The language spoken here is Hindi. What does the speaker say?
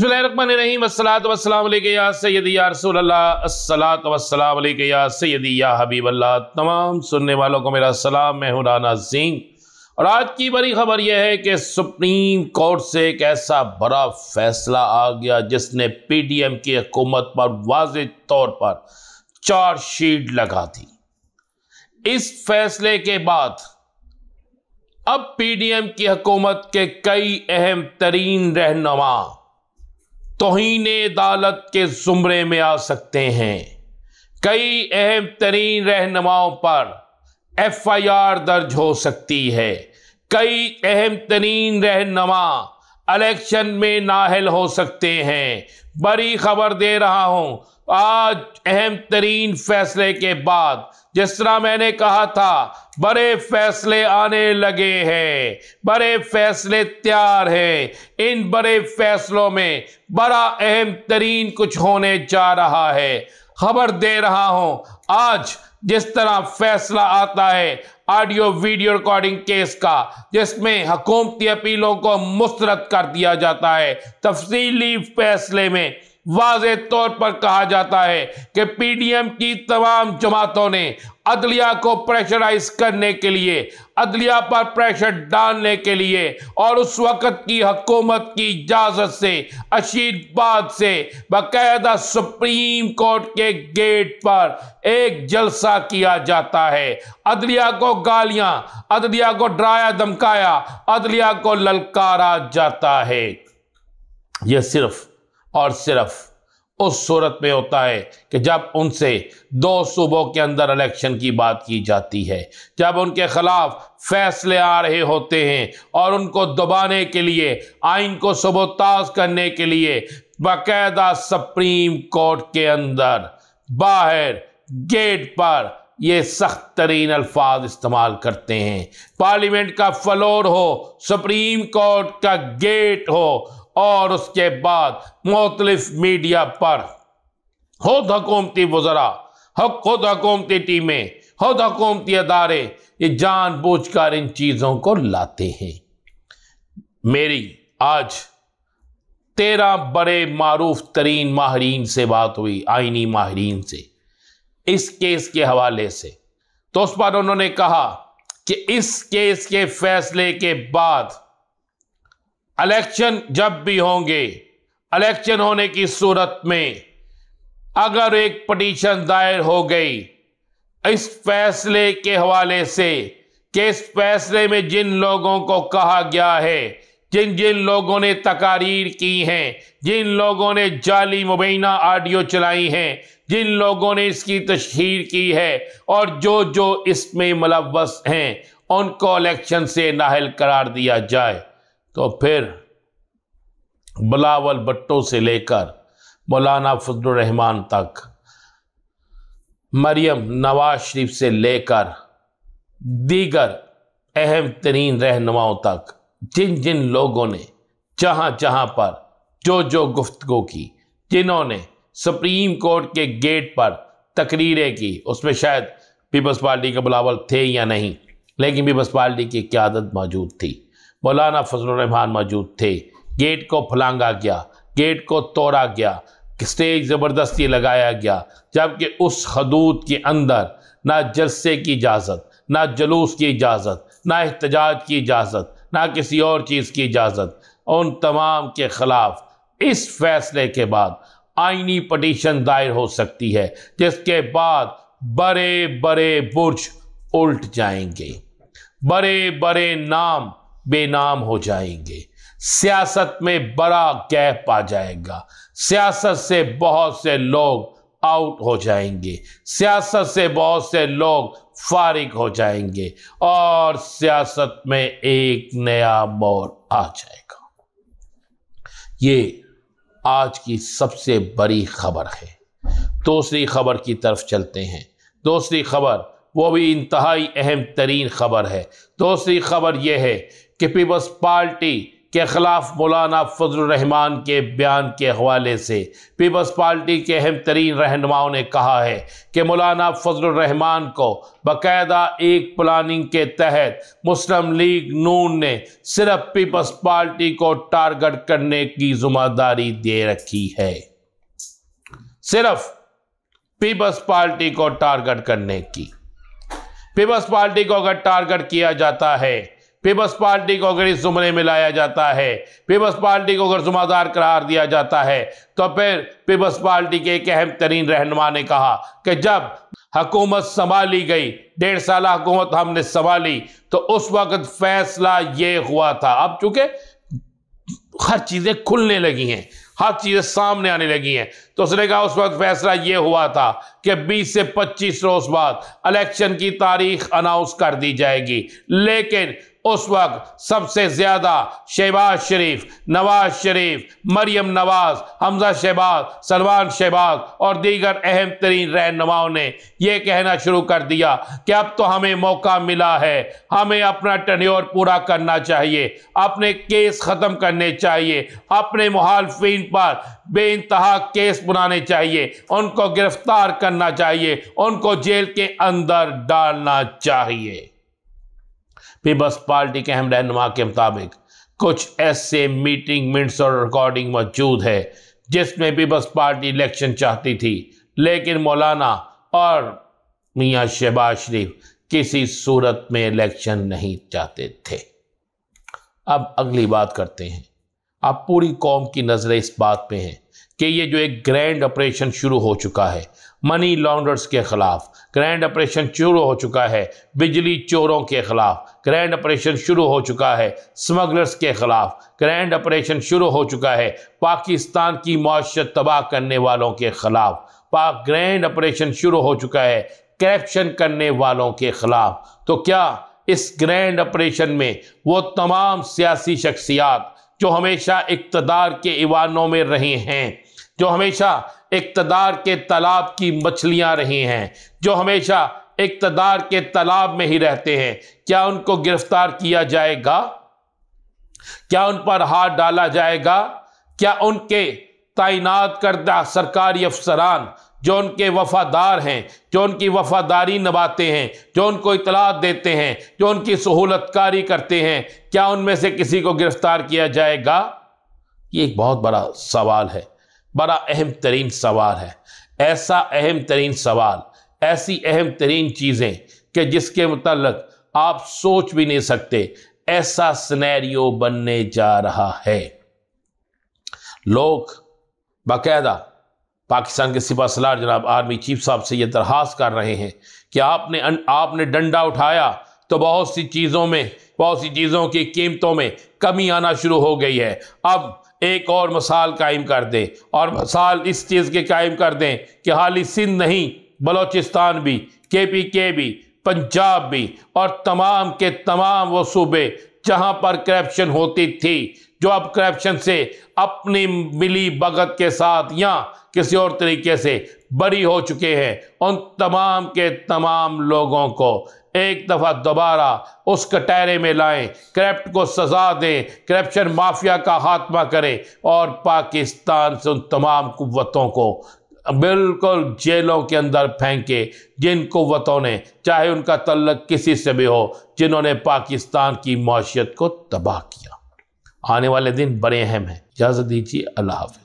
तमाम सुनने वालों को मेरा सलाम मैं हूँ राना सिंह और आज की बड़ी खबर यह है कि सुप्रीम कोर्ट से एक ऐसा बड़ा फैसला आ गया जिसने पी डी एम की हकूमत पर वाज तौर पर चार्जशीट लगा दी इस फैसले के बाद अब पीडीएम की हकूमत के कई अहम तरीन रहनुमा तोहन अदालत के ज़ुमरे में आ सकते हैं कई अहम तरीन रहनुमाओं पर एफ आई आर दर्ज हो सकती है कई अहम तरीन रहनुमा इलेक्शन में नाहल हो सकते हैं बड़ी खबर दे रहा हूं आज अहम तरीन फैसले के बाद जिस तरह मैंने कहा था बड़े फैसले आने लगे हैं बड़े फैसले तैयार हैं इन बड़े फैसलों में बड़ा अहम तरीन कुछ होने जा रहा है खबर दे रहा हूं आज जिस तरह फैसला आता है ऑडियो वीडियो रिकॉर्डिंग केस का जिसमें हकूमती अपीलों को मुस्तरद कर दिया जाता है तफसीली फैसले में वाज तौर पर कहा जाता है कि पीडीएम की तमाम जमातों ने अदलिया को प्रेशराइज करने के लिए अदलिया पर प्रेशर डालने के लिए और उस वक़्त की हकूमत की इजाज़त से आशीर्वाद से बाकायदा सुप्रीम कोर्ट के गेट पर एक जलसा किया जाता है अदलिया को गालियां अदलिया को डराया धमकाया अदलिया को ललकारा जाता है यह सिर्फ़ और सिर्फ उस सूरत में होता है कि जब उनसे दो सूबों के अंदर इलेक्शन की बात की जाती है जब उनके खिलाफ फैसले आ रहे होते हैं और उनको दबाने के लिए आइन को सबोताज करने के लिए बाकायदा सुप्रीम कोर्ट के अंदर बाहर गेट पर ये सख्त तरीन अल्फाज इस्तेमाल करते हैं पार्लियामेंट का फ्लोर हो सुप्रीम कोर्ट का गेट हो और उसके बाद मुख्तलिफ मीडिया पर खुद हकूमती वजरा खुद हकूमती टीमें खुद हकूमती अदारे ये जान बूझ कर इन चीज़ों को लाते हैं मेरी आज तेरह बड़े मरूफ तरीन माहरीन से बात हुई आइनी माहरीन से इस केस के हवाले से तो उस पर उन्होंने कहा कि इस केस के फैसले के बाद इलेक्शन जब भी होंगे इलेक्शन होने की सूरत में अगर एक पटिशन दायर हो गई इस फैसले के हवाले से कि इस फैसले में जिन लोगों को कहा गया है जिन जिन लोगों ने तकारीर की हैं जिन लोगों ने जाली मुबैना आडियो चलाई हैं जिन लोगों ने इसकी तशहर की है और जो जो इसमें मुलवस हैं उनको इलेक्शन से नाहल करार दिया जाए तो फिर बलावल भट्टो से लेकर मौलाना फजलरहमान तक मरियम नवाज शरीफ से लेकर दीगर अहम तरीन रहनुमाओं तक जिन जिन लोगों ने जहाँ जहाँ पर जो जो गुफ्तु की जिन्होंने सुप्रीम कोर्ट के गेट पर तकरीरें की उसमें शायद पीपल्स पार्टी के बलावल थे या नहीं लेकिन पीपल्स पार्टी की क्यादत मौजूद थी मौलाना रहमान मौजूद थे गेट को फलांगा गया गेट को तोड़ा गया स्टेज ज़बरदस्ती लगाया गया जबकि उस हदूद के अंदर ना जलसे की इजाज़त ना जलूस की इजाज़त ना एहतजाज की इजाज़त ना किसी और चीज़ की इजाज़त उन तमाम के ख़िलाफ़ इस फैसले के बाद आइनी पटिशन दायर हो सकती है जिसके बाद बड़े बड़े बुर्ज उल्ट जाएंगे बड़े बड़े नाम बेनाम हो जाएंगे सियासत में बड़ा गैप आ जाएगा सियासत से बहुत से लोग आउट हो जाएंगे सियासत से बहुत से लोग फारिग हो जाएंगे और सियासत में एक नया मोर आ जाएगा ये आज की सबसे बड़ी खबर है दूसरी खबर की तरफ चलते हैं दूसरी खबर वो भी इंतहाई अहम तरीन खबर है दूसरी खबर यह है कि पीपल्स पार्टी के ख़िलाफ़ मौलाना फजलरहमान के बयान के हवाले से पीपल्स पार्टी के अहम तरीन रहनुमाओं ने कहा है कि मौलाना फजलरहमान को बाकायदा एक प्लानिंग के तहत मुस्लिम लीग नून ने सिर्फ पीपल्स पार्टी को टारगेट करने की जिम्मेदारी दे रखी है सिर्फ पीपल्स पार्टी को टारगेट करने की पीपल्स पार्टी को अगर टारगेट किया जाता है पीपल्स पार्टी को अगर इस जुमरे में लाया जाता है पीपल्स पार्टी को अगर जुम्मेदार करार दिया जाता है तो फिर पीपल्स पार्टी के एक अहम तरीन रहनुमा ने कहा कि जब हकूमत संभाली गई डेढ़ साल हकूमत हमने संभाली तो उस वक्त फैसला ये हुआ था अब चूंकि हर चीज़ें खुलने लगी हैं हर चीज़ें सामने आने लगी हैं तो उसने कहा उस वक्त फैसला ये हुआ था कि 20 से 25 रोज बाद इलेक्शन की तारीख अनाउंस कर दी जाएगी लेकिन उस वक्त सबसे ज़्यादा शहबाज शरीफ नवाज शरीफ मरियम नवाज हमजा शहबाज सलमान शहबाज और दीगर अहम तरीन रहनुमाओं ने यह कहना शुरू कर दिया कि अब तो हमें मौका मिला है हमें अपना टन्योर पूरा करना चाहिए अपने केस ख़त्म करने चाहिए अपने मुहालफिन पर बेानतहा केस बनाने चाहिए उनको गिरफ्तार करना चाहिए उनको जेल के अंदर डालना चाहिए पीपल्स पार्टी के अहम रहनुमा के मुताबिक कुछ ऐसे मीटिंग मिनट्स और रिकॉर्डिंग मौजूद है जिसमें पीपल्स पार्टी इलेक्शन चाहती थी लेकिन मौलाना और मियाँ शहबाज शरीफ किसी सूरत में इलेक्शन नहीं चाहते थे अब अगली बात करते हैं अब पूरी कौम की नज़रें इस बात पे हैं कि ये जो एक ग्रैंड ऑपरेशन शुरू हो चुका है मनी लॉन्डर्स के ख़िलाफ़ ग्रैंड ऑपरेशन शुरू हो चुका है बिजली चोरों के ख़िलाफ़ ग्रैंड ऑपरेशन शुरू हो चुका है स्मगलर्स के ख़िलाफ़ ग्रैंड ऑपरेशन शुरू हो चुका है पाकिस्तान की माशत तबाह करने वालों के ख़िलाफ़ पाक ग्रैंड ऑपरेशन शुरू हो चुका है करप्शन करने वालों के ख़िलाफ़ तो क्या इस ग्रैंड ऑपरेशन में वो तमाम सियासी शख्सियात जो हमेशा इकतदार के ईवानों में रहे हैं जो हमेशा इकतदार के तालाब की मछलियां रही हैं जो हमेशा इकतदार के तालाब में ही रहते हैं क्या उनको गिरफ्तार किया जाएगा क्या उन पर हाथ डाला जाएगा क्या उनके तैनात करदा सरकारी अफसरान जो उनके वफादार हैं जो उनकी वफादारी नभाते हैं जो उनको इतलात देते हैं जो उनकी सहूलत कारी करते हैं क्या उनमें से किसी को गिरफ्तार किया जाएगा ये एक बहुत बड़ा सवाल है बड़ा अहम तरीन सवाल है ऐसा अहम तरीन सवाल ऐसी अहम तरीन चीज़ें कि जिसके मतलब आप सोच भी नहीं सकते ऐसा स्नैरियो बनने जा रहा है लोग बाकायदा पाकिस्तान के सिपा सलार जनाब आर्मी चीफ साहब से ये दरख्वास्त कर रहे हैं कि आपने आपने डंडा उठाया तो बहुत सी चीज़ों में बहुत सी चीज़ों की कीमतों में कमी आना शुरू हो गई है अब एक और मसाल कायम कर दें और मसाल इस चीज़ के कायम कर दें कि हाली सिंध नहीं बलोचिस्तान भी के पी के भी पंजाब भी और तमाम के तमाम वो सूबे जहाँ पर करप्शन होती थी जो आप करप्शन से अपनी मिली भगत के साथ या किसी और तरीके से बड़ी हो चुके हैं उन तमाम के तमाम लोगों को एक दफ़ा दोबारा उस कटहरे में लाएं करप्ट को सजा दें करप्शन माफिया का खात्मा करें और पाकिस्तान से उन तमाम कुतों को बिल्कुल जेलों के अंदर फेंके जिन कुतों ने चाहे उनका तल्लक किसी से भी हो जिन्होंने पाकिस्तान की माशियत को तबाह किया आने वाले दिन बड़े अहम हैं इजाज़त दीजिए अल्लाह हाफिज़